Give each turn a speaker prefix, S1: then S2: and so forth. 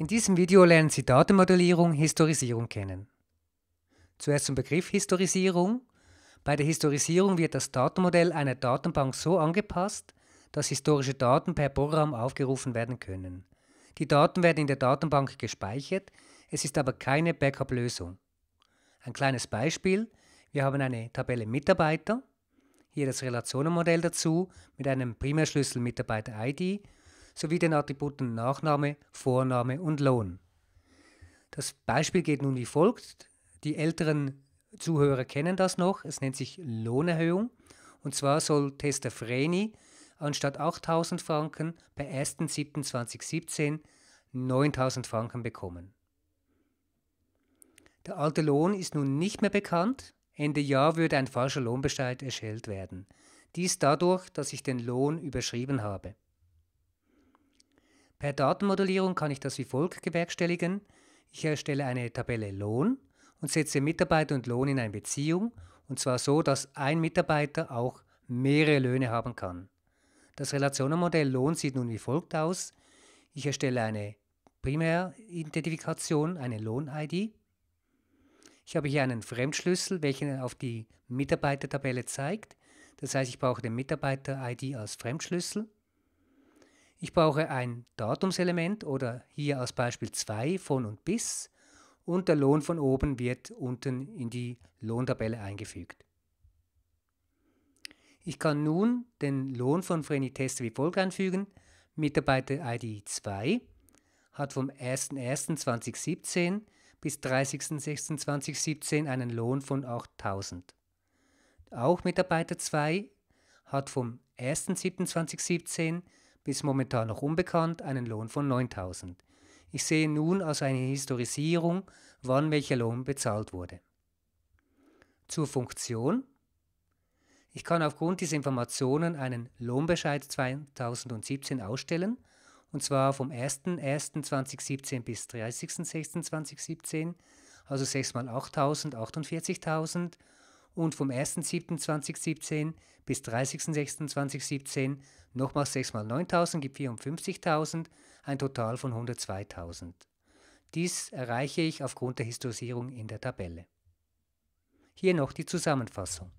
S1: In diesem Video lernen Sie Datenmodellierung Historisierung kennen. Zuerst zum Begriff Historisierung. Bei der Historisierung wird das Datenmodell einer Datenbank so angepasst, dass historische Daten per Programm aufgerufen werden können. Die Daten werden in der Datenbank gespeichert, es ist aber keine Backup-Lösung. Ein kleines Beispiel, wir haben eine Tabelle Mitarbeiter, hier das Relationenmodell dazu mit einem Primärschlüssel Mitarbeiter-ID sowie den Attributen Nachname, Vorname und Lohn. Das Beispiel geht nun wie folgt. Die älteren Zuhörer kennen das noch. Es nennt sich Lohnerhöhung. Und zwar soll Tester Vreni anstatt 8000 Franken per 1.7.2017 9000 Franken bekommen. Der alte Lohn ist nun nicht mehr bekannt. Ende Jahr würde ein falscher Lohnbescheid erstellt werden. Dies dadurch, dass ich den Lohn überschrieben habe. Per Datenmodellierung kann ich das wie folgt bewerkstelligen. Ich erstelle eine Tabelle Lohn und setze Mitarbeiter und Lohn in eine Beziehung, und zwar so, dass ein Mitarbeiter auch mehrere Löhne haben kann. Das Relationenmodell Lohn sieht nun wie folgt aus. Ich erstelle eine Primäridentifikation, eine Lohn-ID. Ich habe hier einen Fremdschlüssel, welchen auf die Mitarbeitertabelle zeigt. Das heißt, ich brauche den Mitarbeiter-ID als Fremdschlüssel. Ich brauche ein Datumselement oder hier als Beispiel 2 von und bis und der Lohn von oben wird unten in die Lohntabelle eingefügt. Ich kann nun den Lohn von Vreni Teste wie folgt einfügen. Mitarbeiter-ID 2 hat vom 01.01.2017 bis 30.06.2017 einen Lohn von 8000. Auch Mitarbeiter 2 hat vom 01.07.2017 bis momentan noch unbekannt, einen Lohn von 9000. Ich sehe nun also eine Historisierung, wann welcher Lohn bezahlt wurde. Zur Funktion. Ich kann aufgrund dieser Informationen einen Lohnbescheid 2017 ausstellen, und zwar vom 01.01.2017 bis 30.06.2017, also 6 mal 8.000, 48.000 und vom 1.7.2017 bis 30.06.2017 nochmal 6 mal 9.000 gibt 54.000, ein Total von 102.000. Dies erreiche ich aufgrund der Historisierung in der Tabelle. Hier noch die Zusammenfassung.